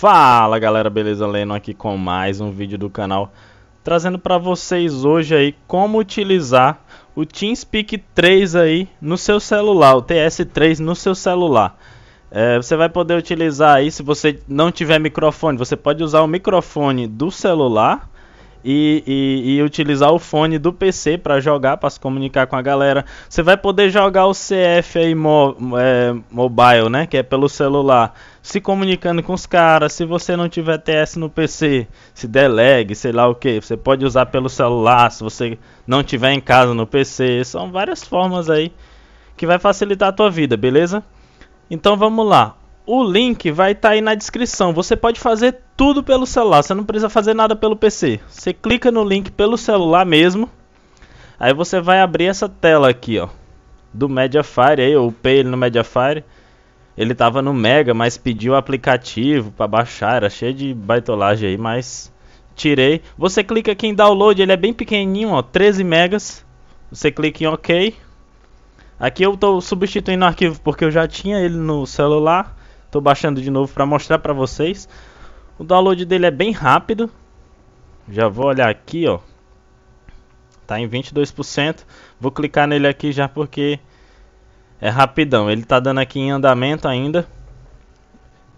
Fala galera, beleza? Leno aqui com mais um vídeo do canal Trazendo para vocês hoje aí como utilizar o TeamSpeak 3 aí no seu celular O TS3 no seu celular é, Você vai poder utilizar aí, se você não tiver microfone Você pode usar o microfone do celular e, e, e utilizar o fone do PC para jogar, para se comunicar com a galera. Você vai poder jogar o CF aí mo, é, mobile, né? Que é pelo celular. Se comunicando com os caras. Se você não tiver TS no PC, se delegue, sei lá o que. Você pode usar pelo celular se você não tiver em casa no PC. São várias formas aí que vai facilitar a tua vida, beleza? Então vamos lá. O link vai estar tá aí na descrição. Você pode fazer tudo pelo celular, você não precisa fazer nada pelo PC. Você clica no link pelo celular mesmo. Aí você vai abrir essa tela aqui, ó, do Mediafire. Aí eu upei ele no Mediafire. Ele tava no Mega, mas pediu o aplicativo para baixar, era cheio de baitolagem aí, mas tirei. Você clica aqui em download, ele é bem pequenininho, ó, 13 megas. Você clica em OK. Aqui eu estou substituindo o arquivo porque eu já tinha ele no celular. Estou baixando de novo para mostrar para vocês. O download dele é bem rápido. Já vou olhar aqui, ó. Tá em 22%. Vou clicar nele aqui já porque é rapidão. Ele tá dando aqui em andamento ainda.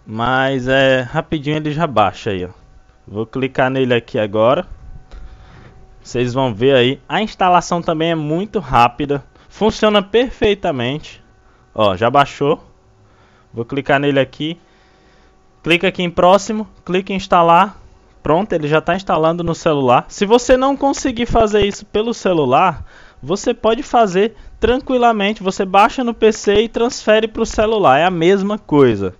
Mas é rapidinho ele já baixa aí, ó. Vou clicar nele aqui agora. Vocês vão ver aí. A instalação também é muito rápida. Funciona perfeitamente. Ó, já baixou. Vou clicar nele aqui. Clica aqui em próximo, clica em instalar. Pronto, ele já está instalando no celular. Se você não conseguir fazer isso pelo celular, você pode fazer tranquilamente. Você baixa no PC e transfere para o celular. É a mesma coisa.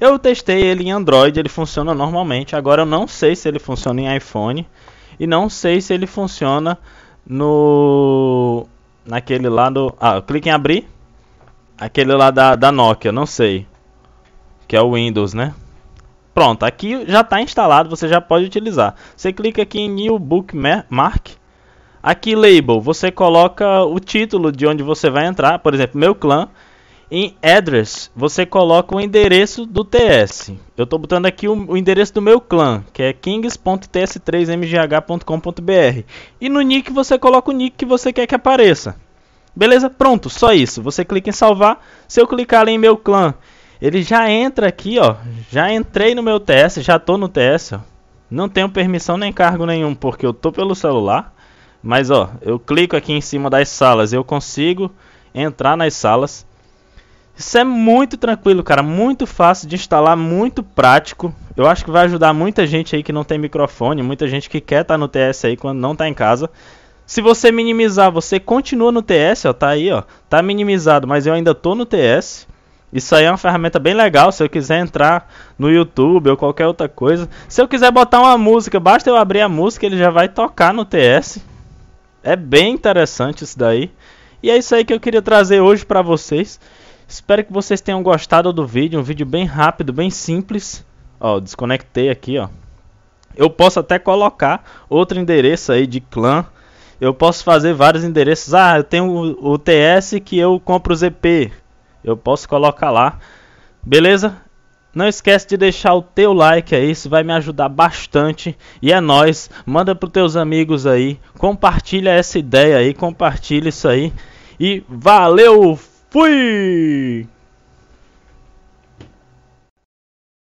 Eu testei ele em Android, ele funciona normalmente. Agora eu não sei se ele funciona em iPhone e não sei se ele funciona no naquele lá do. Ah, clique em abrir. Aquele lá da, da Nokia, não sei. Que é o Windows, né? Pronto, aqui já está instalado, você já pode utilizar. Você clica aqui em New Bookmark. Aqui Label, você coloca o título de onde você vai entrar. Por exemplo, meu clã. Em Address, você coloca o endereço do TS. Eu estou botando aqui o, o, endereço do meu clã, que é kings.ts3mgh.com.br. E no nick você coloca o nick que você quer que apareça. Beleza? Pronto, só isso. Você clica em salvar. Se eu clicar ali em meu clã, ele já entra aqui, ó. Já entrei no meu TS, já tô no TS, ó. Não tenho permissão nem cargo nenhum, porque eu tô pelo celular. Mas, ó, eu clico aqui em cima das salas, eu consigo entrar nas salas. Isso é muito tranquilo, cara, muito fácil de instalar, muito prático. Eu acho que vai ajudar muita gente aí que não tem microfone, muita gente que quer estar tá no TS aí quando não está em casa. Se você minimizar, você continua no TS, ó, tá aí, ó, tá minimizado, mas eu ainda tô no TS. Isso aí é uma ferramenta bem legal, se eu quiser entrar no YouTube ou qualquer outra coisa. Se eu quiser botar uma música, basta eu abrir a música, ele já vai tocar no TS. É bem interessante isso daí. E é isso aí que eu queria trazer hoje para vocês. Espero que vocês tenham gostado do vídeo, um vídeo bem rápido, bem simples. Ó, desconectei aqui, ó. Eu posso até colocar outro endereço aí de clã eu posso fazer vários endereços. Ah, eu tenho o TS que eu compro o ZP. Eu posso colocar lá. Beleza? Não esquece de deixar o teu like aí, isso vai me ajudar bastante. E é nós, manda para os teus amigos aí, compartilha essa ideia aí, compartilha isso aí. E valeu, fui!